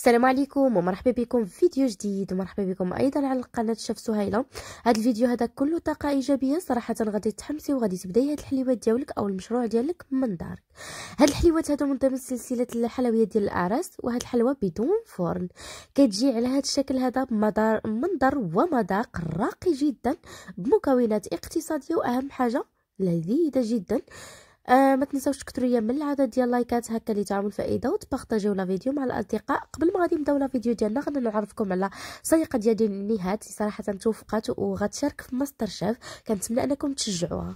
السلام عليكم ومرحبا بكم في فيديو جديد ومرحبا بكم ايضا على قناه شاف سهيله هذا الفيديو هذا كله طاقه ايجابيه صراحه غادي تحمسي وغادي تبداي هاد الحلويات ديالك او المشروع ديالك من دارك هاد الحلويات هذو من ضمن سلسله الحلويات ديال الاعراس وهاد الحلوى بدون فرن كتجي على هاد الشكل هذا بمدار منظر ومذاق راقي جدا بمكونات اقتصاديه واهم حاجه لذيذه جدا آه ما تنساوش تكثروا من العدد ديال اللايكات هكا اللي تعاونوا الفائده وتبارطاجيو لا فيديو مع الاصدقاء قبل ما غادي نبداو لا فيديو ديالنا غادي نعرفكم على صديقه ديال نهاد صراحه توفقات وغتشارك في ماستر شيف كنتمنى انكم تشجعوها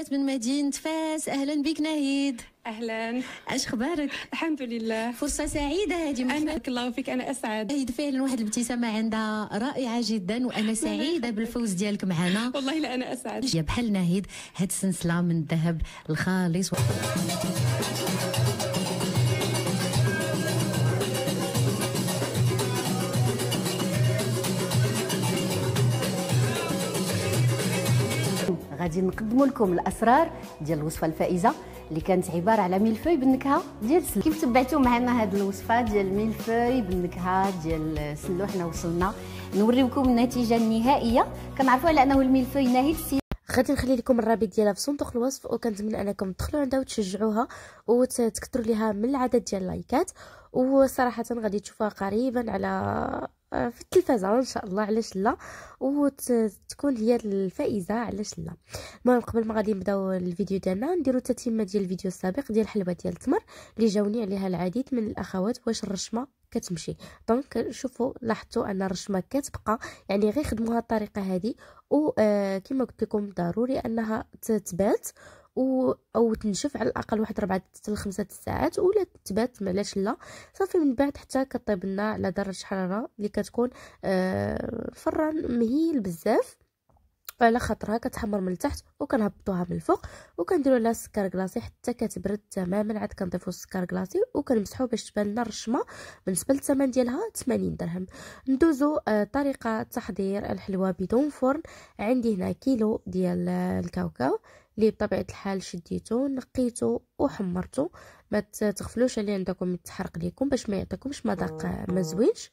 جات من مدينة فاس أهلا بك نهيد اهلا اش اخبارك الحمد لله فرصه سعيده هذه بارك الله فيك انا اسعد نهيد فعلا واحد الابتسامه عندها رائعه جدا وانا سعيده بالفوز ديالك معنا والله لا انا اسعد يا بحال نهيد هاد السلسله من الذهب الخالص و... غادي نقدموا لكم الاسرار ديال الوصفه الفائزه اللي كانت عباره على ميلفوي بالنكهه ديال السلوح كيف تبعتوا معنا هذه الوصفه ديال الميلفوي بالنكهه ديال السلوح حنا وصلنا نوريكم النتيجه النهائيه كنعرفوا على انه الميلفوي ناهيك غادي نخلي لكم الرابط ديالها في صندوق الوصف وكنتمنى انكم تدخلوا عندها وتشجعوها وتكثروا ليها من العدد ديال اللايكات وصراحه غادي تشوفوها قريبا على في التلفزه ان شاء الله علاش لا وتكون هي الفائزه علاش لا المهم قبل ما غادي نبداو الفيديو ديالنا نديرو التتمه ديال الفيديو السابق ديال الحلوه ديال التمر اللي جاوني عليها العديد من الاخوات واش الرشمه كتمشي دونك شوفوا لاحظتوا ان الرشمه كتبقى يعني غير خدموها الطريقه هذه وكما آه، قلت لكم ضروري انها تتبات و او تنشف على الاقل واحد ربعه حتى 5 ساعات ولا تبات معلاش لا صافي من بعد حتى كطيب لنا على درجه حراره اللي كتكون آه فران مهيل بزاف على خاطرها كتحمر من التحت وكنهبطوها من الفوق وكنديروا لها السكر كلاصي حتى كتبرد تماما عاد كنضيفوا السكر كلاصي وكنمسحو باش تبان لنا الرشمه بالنسبه للثمن ديالها 80 درهم ندوزو آه طريقه تحضير الحلوى بدون فرن عندي هنا كيلو ديال آه، الكاوكاو اللي بطبيعه الحال شديته نقيته وحمرته ما تغفلوش عليه عندكم يتحرق ليكم باش ما يعطيكمش مذاق آه، ما زوينش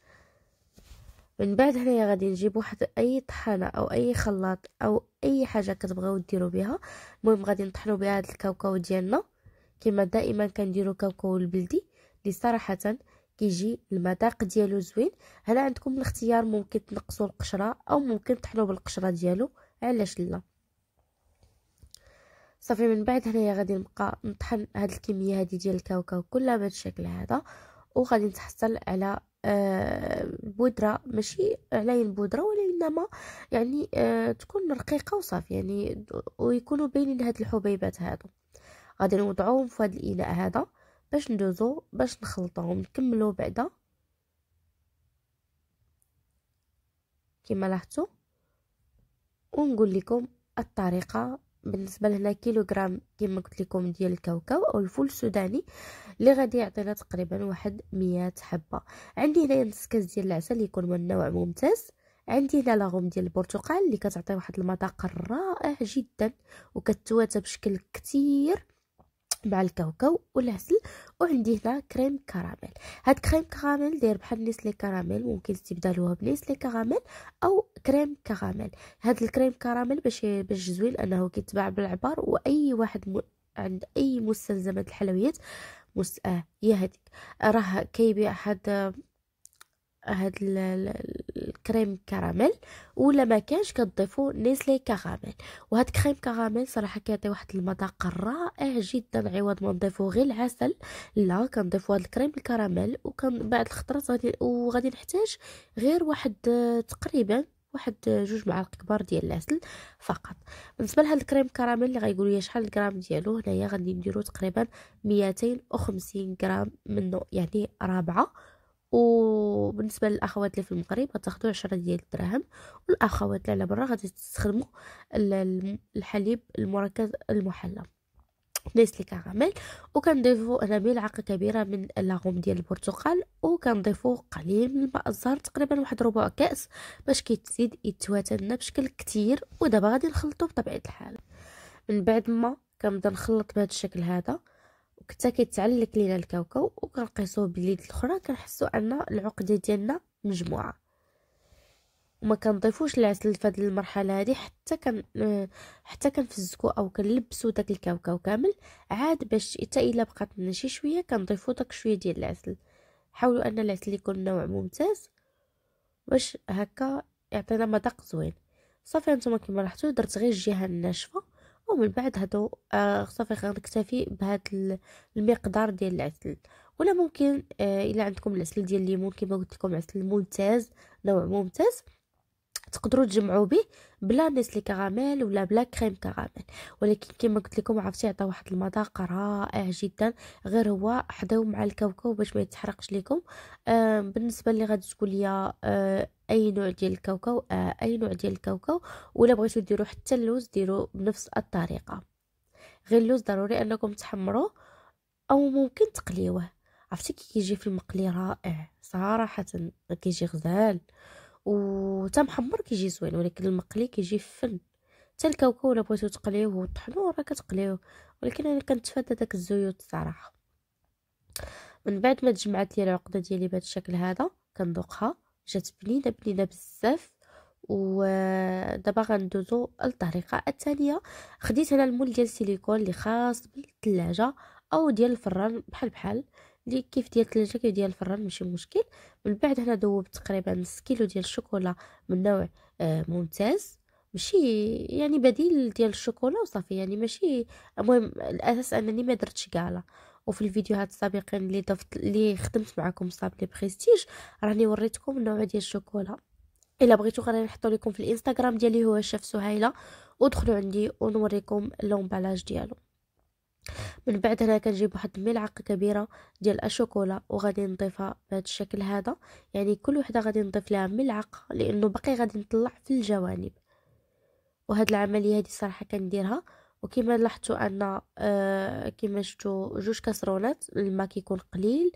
من بعد هنايا غادي نجيب واحد اي طحانه او اي خلاط او اي حاجه كتبغيو ديروا بها المهم غادي نطحنوا بها هذا الكاوكاو ديالنا كما دائما كنديروا كاوكاو البلدي اللي صراحه كيجي المذاق ديالو زوين هنا عندكم الاختيار ممكن تنقصوا القشره او ممكن تحلو بالقشره ديالو علاش لا صافي من بعد هنايا غادي نبقى نطحن هاد الكميه هادي ديال الكاوكاو كلها بهذا الشكل هذا وغادي نتحصل على آه، بودره ماشي علاين بودره ولا انما يعني آه، تكون رقيقه وصافي يعني ويكونوا باينين هاد الحبيبات هادو غادي نوضعوهم في هاد الاناء هذا باش ندوزو باش نخلطوهم نكملو بعدا كما لاحظتوا ونقول لكم الطريقه بالنسبه لهنا كيلوغرام كما قلت لكم ديال الكاوكاو او الفول السوداني اللي غادي يعطينا تقريبا واحد 100 حبه عندي هنايا نص كاس ديال العسل اللي يكون من نوع ممتاز عندي هنا لاغوم ديال البرتقال اللي كتعطي واحد المذاق رائع جدا وكتواتى بشكل كثير مع الكاوكاو والعسل وعندي هنا كريم كراميل هاد كريم كراميل داير بحال نيسلي كراميل ممكن استبدالوها بنيسلي كراميل او كريم كراميل هاد الكريم كراميل باش باش زوين انه كيتباع بالعبار واي واحد م... عند اي مستلزمات الحلويات مس... آه يا هاديك راه كيبيع هاد آه، هاد ال... الكريم كراميل ولا ما كانش كتضيفوا نيسلي كراميل وهاد كريم كراميل صراحه كيعطي واحد المذاق رائع جدا عوض ما نضيفو غير العسل لا كنضيفو هاد الكريم الكراميل وكان بعد الخطرات غادي وغادي نحتاج غير واحد تقريبا واحد جوج معالق كبار ديال العسل فقط بالنسبه لهاد الكريم كراميل اللي غايقولوا لي شحال الغرام ديالو هنايا غادي نديرو تقريبا 250 غرام منه يعني رابعه وبالنسبه للاخوات اللي في المغرب غتاخدو عشرة ديال الدراهم والاخوات اللي على برا غادي تستخدمو الحليب المركز المحلى لي كاراميل وكنضيفو هنا ملعقه كبيره من لاغوم ديال البرتقال وكنضيفو قليل من الماء الزهر تقريبا واحد ربع كاس باش كيتزيد يتواتلنا لنا بشكل كتير ودابا غادي نخلطو بطبيعه الحال من بعد ما كنبدا نخلط بهذا الشكل هذا وكتا كيتعلق لينا الكاوكاو وكنقيسو باليد الاخرى كنحسو ان العقده ديالنا مجموعه وما كنضيفوش العسل فهاد المرحله هادي حتى كن آه، حتى كنفزكو او كنلبسو داك الكاوكاو كامل عاد باش حتى الا بقات لنا شي شويه كنضيفو داك شويه ديال العسل حاولوا ان العسل يكون نوع ممتاز باش هكا يعطينا مذاق زوين صافي انتما كما لاحظتوا درت غير الجهه الناشفه ومن بعد هادو آه صافي غنكتفي بهاد المقدار ديال العسل ولا ممكن آه الا عندكم العسل ديال الليمون كما قلت لكم عسل ممتاز نوع ممتاز تقدروا تجمعوا به بلا نيسلي كراميل ولا بلا كريم كراميل ولكن كما قلت لكم عرفتي عطى واحد المذاق رائع جدا غير هو حداو مع الكاوكاو باش ما يتحرقش لكم آه بالنسبه اللي غادي تقول لي آه اي نوع ديال الكاوكاو آه، اي نوع ديال الكاوكاو ولا بغيتو ديرو حتى اللوز ديرو بنفس الطريقه غير اللوز ضروري انكم تحمروه او ممكن تقليوه عرفتي كي كيجي في المقلي رائع صراحه كيجي غزال وتا محمر كيجي زوين ولكن المقلي كيجي فن حتى الكاوكاو الا بغيتو تقليوه وطحنوه راه كتقليوه ولكن انا كنتفادى داك الزيوت صراحه من بعد ما تجمعت لي العقده ديالي بهذا الشكل هذا كندوقها جات بنينه بنينه بزاف ودابا غندوزو الطريقه الثانيه خديت هنا المول ديال السيليكون اللي خاص بالثلاجه او ديال الفران بحال بحال اللي كيف ديال الثلاجه كيف ديال الفران ماشي مشكل من بعد هنا ذوبت تقريبا نص كيلو ديال الشوكولا من نوع آه، ممتاز ماشي يعني بديل ديال الشوكولا وصافي يعني ماشي المهم الاساس انني ما درتش كاع وفي الفيديوهات السابقين اللي ضفت اللي خدمت معكم صابلي بريستيج راني وريتكم النوع ديال الشوكولا الا بغيتو غادي نحط لكم في الانستغرام ديالي هو شاف سهيله ودخلوا عندي ونوريكم لومبالاج ديالو من بعد هنا كنجيب واحد الملعقه كبيره ديال الشوكولا وغادي نضيفها بهذا الشكل هذا يعني كل وحده غادي نضيف لها ملعقه لانه باقي غادي نطلع في الجوانب وهاد العمليه هذه صراحه كنديرها وكما لاحظتوا ان آه، كما شفتوا جوج كسرونات الماء كيكون قليل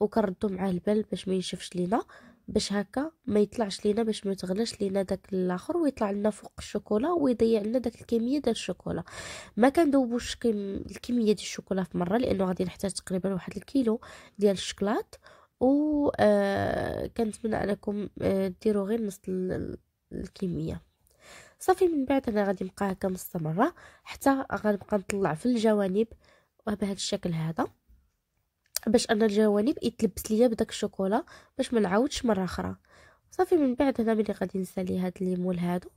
وكنردو معاه البال باش ما ينشفش لينا باش هكا ما يطلعش لينا باش ما تغلاش لينا داك الاخر ويطلع لنا فوق الشوكولا ويضيع لنا داك الكميه ديال الشوكولا ما كندوبوش الكميه ديال الشوكولا في مره لانه غادي نحتاج تقريبا واحد الكيلو ديال الشكلاط و آه كنتمنى انكم آه، ديروا غير نص الكميه صافي من بعد انا غادي نبقى هكا مستمره حتى غنبقى نطلع في الجوانب وبهذا الشكل هذا باش انا الجوانب يتلبس ليا بداك الشوكولا باش ما نعاودش مره اخرى صافي من بعد هنا ملي غادي نسالي هاد الليمون هادو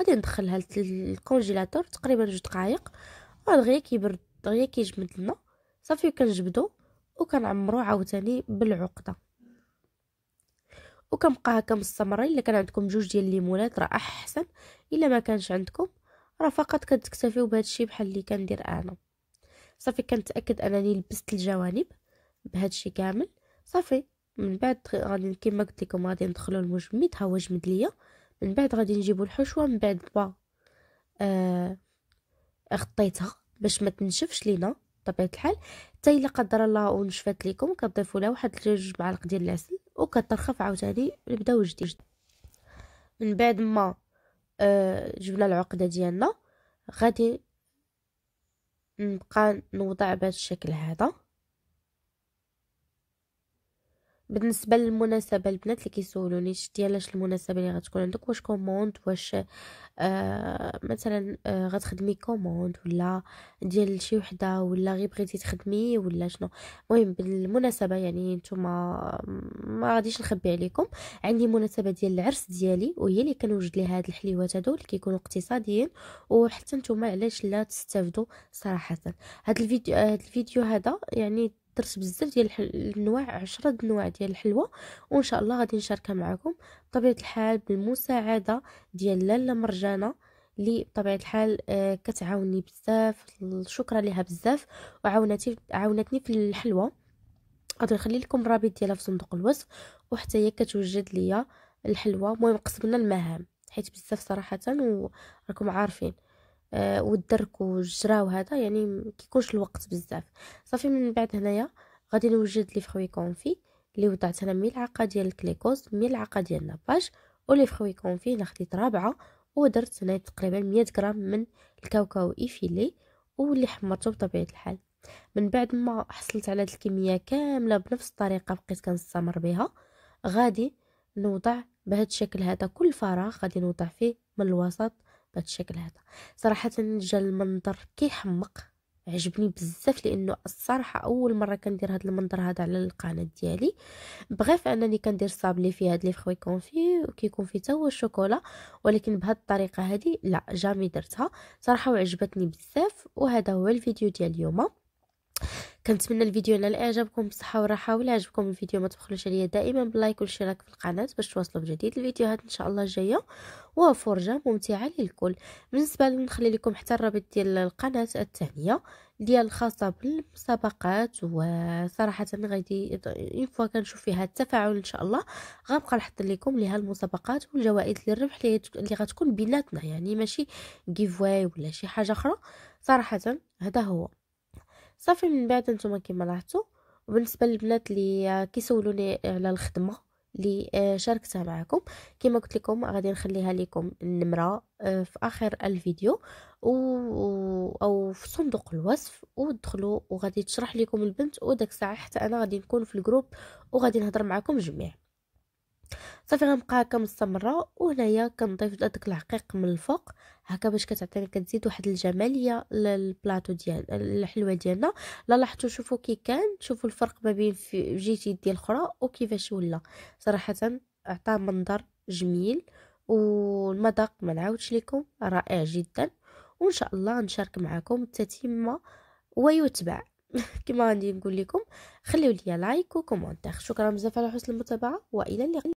غادي ندخلها للكونجيلاتور تقريبا جوج دقائق غير كيبرد غير كيجمد لنا صافي كنجبدو وكنعمرو عاوتاني بالعقده وكنبقى هكا مستمرين الا كان عندكم جوج ديال الليمونات راه احسن الا ما كانش عندكم راه فقط كتكتفيو بهذا الشيء بحال اللي كندير انا صافي كنتاكد انني لبست الجوانب بهذا الشيء كامل صافي من بعد غادي كما قلت لكم غادي ندخلوا المجمد ها هو جمد ليا من بعد غادي نجيبوا الحشوه من بعد با آه غطيتها باش ما تنشفش لينا بطبيعه الحال حتى الا قدر الله ونشفات لكم كتضيفوا لها واحد جوج معالق ديال العسل وكترخف عاوتاني نبداو جديد من بعد ما آه جبنا العقده ديالنا غادي نبقى نوضع بهذا الشكل هذا بالنسبه للمناسبه البنات اللي كيسولوني ديالاش المناسبه اللي غتكون عندك واش كوموند واش آه مثلا آه غتخدمي كوموند ولا ديال شي وحده ولا غير بغيتي تخدمي ولا شنو المهم بالمناسبه يعني نتوما ما غاديش نخبي عليكم عندي مناسبه ديال العرس ديالي وهي اللي كنوجد ليها هاد الحليوات هادو اللي كيكونوا اقتصاديين وحتى نتوما علاش لا تستافدوا صراحه هاد الفيديو هاد الفيديو هذا يعني درت بزاف ديال الانواع عشرة انواع ديال الحلوى وان شاء الله غادي نشاركها معكم بطبيعه الحال بالمساعده ديال لاله مرجانه اللي بطبيعه الحال آه، كتعاوني بزاف شكرا لها بزاف وعاونتي عاونتني في الحلوى غادي نخلي لكم الرابط ديالها في صندوق الوصف وحتى هي كتوجد ليا الحلوى المهم قسمنا المهام حيت بزاف صراحه وراكم عارفين آه، والدرك والجرا وهذا يعني مكيكونش الوقت بزاف صافي من بعد هنايا غادي نوجد لي فروي كونفي اللي وضعت انا ملعقه ديال الكليكوز ملعقه ديال لاباج ولي فروي كونفي انا خديت رابعه ودرت هنا تقريبا 100 غرام من الكاوكاو ايفيلي واللي حمرته بطبيعه الحال من بعد ما حصلت على هذه الكميه كامله بنفس الطريقه بقيت كنستمر بها غادي نوضع بهذا الشكل هذا كل فراغ غادي نوضع فيه من الوسط بهذا الشكل هذا صراحه جا المنظر كيحمق عجبني بزاف لانه الصراحه اول مره كندير هذا المنظر هذا على القناه ديالي بغيف انني كندير صابلي فيه هاد لي فخوي كونفي وكيكون فيه حتى هو الشوكولا ولكن بهاد الطريقه هذه لا جامي درتها صراحه وعجبتني بزاف وهذا هو الفيديو ديال اليوم كنتمنى الفيديو ينال اعجابكم بالصحه والراحه ولا عجبكم الفيديو ما تبخلوش عليا دائما باللايك والاشتراك في القناه باش توصلوا بجديد الفيديوهات ان شاء الله الجايه وفرجه ممتعه للكل بالنسبه نخلي لكم حتى الرابط ديال القناه الثانيه ديال الخاصه بالمسابقات وصراحه غادي اون فوا كنشوف فيها التفاعل ان شاء الله غنبقى نحط لكم ليها المسابقات والجوائز للربح اللي غتكون بيناتنا يعني ماشي واي ولا شي حاجه اخرى صراحه هذا هو صافي من بعد نتوما كما لاحظتوا وبالنسبه للبنات اللي آه، كيسولوني على الخدمه اللي آه، شاركتها معكم كما قلت لكم غادي نخليها لكم النمره آه، في اخر الفيديو و... او في صندوق الوصف ودخلوا وغادي تشرح لكم البنت وداك الساعه حتى انا غادي نكون في الجروب وغادي نهضر معكم جميع صافي غنبقى هكا مستمره وهنايا كنضيف داك العقيق من الفوق هكا باش كتعطينا كتزيد واحد الجماليه للبلاطو ديال الحلوه ديالنا لا لاحظتوا شوفوا كي كان شوفوا الفرق ما بين جيت يدي الاخرى وكيفاش ولا صراحه عطاه منظر جميل والمذاق ما نعاودش لكم رائع جدا وان شاء الله نشارك معكم التتمه ويتبع كما غادي نقول لكم خليو لي لايك وكومونتير شكرا بزاف على حسن المتابعه والى اللقاء